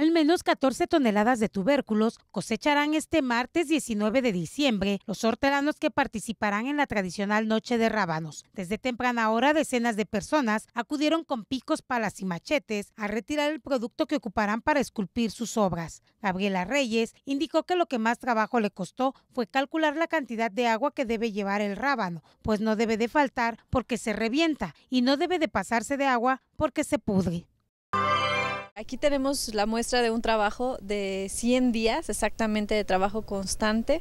Al menos 14 toneladas de tubérculos cosecharán este martes 19 de diciembre los hortelanos que participarán en la tradicional Noche de Rábanos. Desde temprana hora, decenas de personas acudieron con picos, palas y machetes a retirar el producto que ocuparán para esculpir sus obras. Gabriela Reyes indicó que lo que más trabajo le costó fue calcular la cantidad de agua que debe llevar el rábano, pues no debe de faltar porque se revienta y no debe de pasarse de agua porque se pudre. Aquí tenemos la muestra de un trabajo de 100 días exactamente de trabajo constante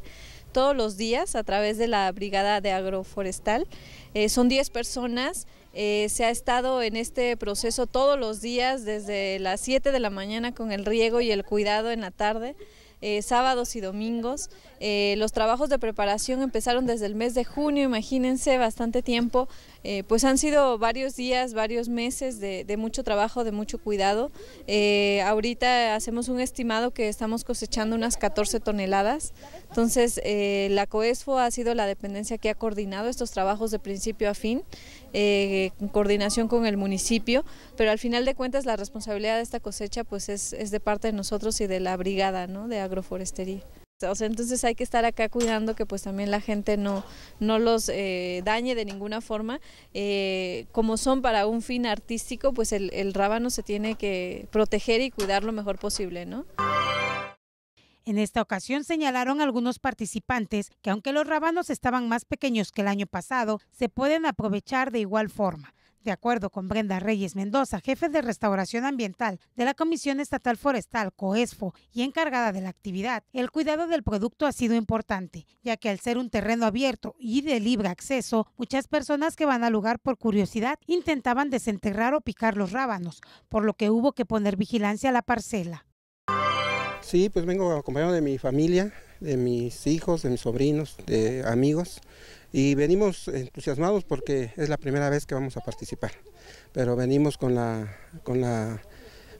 todos los días a través de la Brigada de Agroforestal. Eh, son 10 personas, eh, se ha estado en este proceso todos los días desde las 7 de la mañana con el riego y el cuidado en la tarde. Eh, sábados y domingos. Eh, los trabajos de preparación empezaron desde el mes de junio, imagínense, bastante tiempo. Eh, pues han sido varios días, varios meses de, mucho trabajo, de mucho cuidado. ahorita hacemos un estimado que estamos cosechando unas 14 toneladas. Entonces, la COESFO ha sido la dependencia que ha coordinado estos trabajos de principio a fin, en coordinación con el municipio, pero al final de cuentas la responsabilidad de esta cosecha pues es, de parte de nosotros y de la brigada, ¿no? De agroforestería. entonces hay que estar acá cuidando que pues también la gente no, los eh, dañe de ninguna forma. Eh, como son para un fin artístico, pues el, el rábano se tiene que proteger y cuidar lo mejor posible, En esta ocasión señalaron algunos participantes que aunque los rábanos estaban más pequeños que el año pasado, se pueden aprovechar de igual forma. De acuerdo con Brenda Reyes Mendoza, jefe de restauración ambiental de la Comisión Estatal Forestal, COESFO, y encargada de la actividad, el cuidado del producto ha sido importante, ya que al ser un terreno abierto y de libre acceso, muchas personas que van al lugar por curiosidad intentaban desenterrar o picar los rábanos, por lo que hubo que poner vigilancia a la parcela. Sí, pues vengo acompañado de mi familia, de mis hijos, de mis sobrinos, de amigos y venimos entusiasmados porque es la primera vez que vamos a participar, pero venimos con la, con la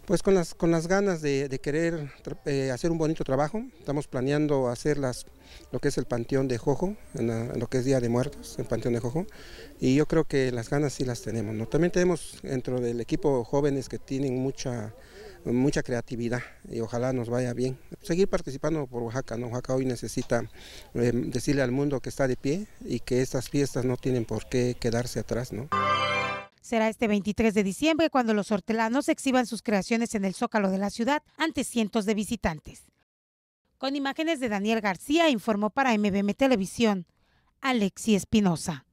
pues con las, con las ganas de, querer eh, hacer un bonito trabajo. Estamos planeando hacer lo que es el Panteón de Jojo, en, lo que es Día de Muertos, el Panteón de Jojo. Y yo creo que las ganas sí las tenemos. También tenemos dentro del equipo jóvenes que tienen mucha mucha creatividad y ojalá nos vaya bien. Seguir participando por Oaxaca, ¿no? Oaxaca hoy necesita eh, decirle al mundo que está de pie y que estas fiestas no tienen por qué quedarse atrás, ¿no? Será este 23 de diciembre cuando los hortelanos exhiban sus creaciones en el zócalo de la ciudad ante cientos de visitantes. Con imágenes de Daniel García, informó para MBM Televisión, Alexi Espinosa.